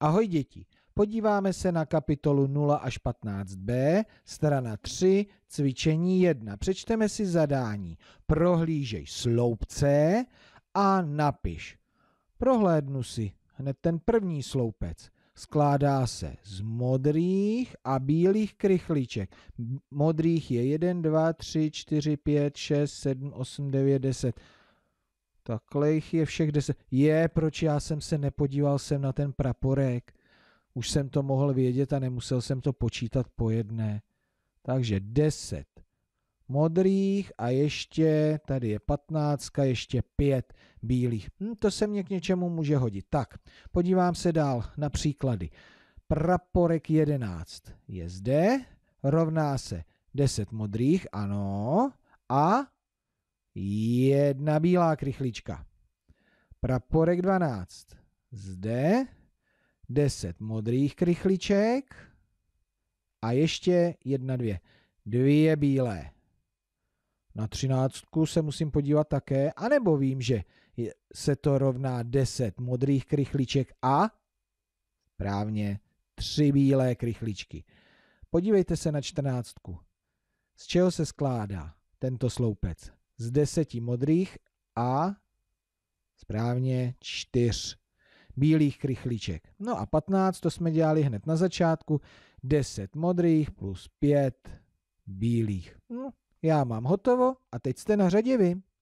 Ahoj děti, podíváme se na kapitolu 0 až 15b, strana 3, cvičení 1. Přečteme si zadání. Prohlížej sloupce a napiš. Prohlédnu si hned ten první sloupec. Skládá se z modrých a bílých krychliček. Modrých je 1, 2, 3, 4, 5, 6, 7, 8, 9, 10. Takhle jich je všech deset. Je, proč já jsem se nepodíval sem na ten praporek. Už jsem to mohl vědět a nemusel jsem to počítat po jedné. Takže deset modrých a ještě, tady je patnáctka, ještě pět bílých. Hm, to se mě k něčemu může hodit. Tak, podívám se dál na příklady. Praporek jedenáct je zde, rovná se deset modrých, ano, a Jedna bílá krychlička. Praporek 12. Zde 10 modrých krychliček a ještě jedna, dvě. Dvě bílé. Na třináctku se musím podívat také, anebo vím, že se to rovná 10 modrých krychliček a právně tři bílé krychličky. Podívejte se na čtrnáctku. Z čeho se skládá tento sloupec? z deseti modrých a správně čtyř bílých krychlíček. No a 15 to jsme dělali hned na začátku, 10 modrých plus 5 bílých. No, já mám hotovo a teď jste na řadě vy.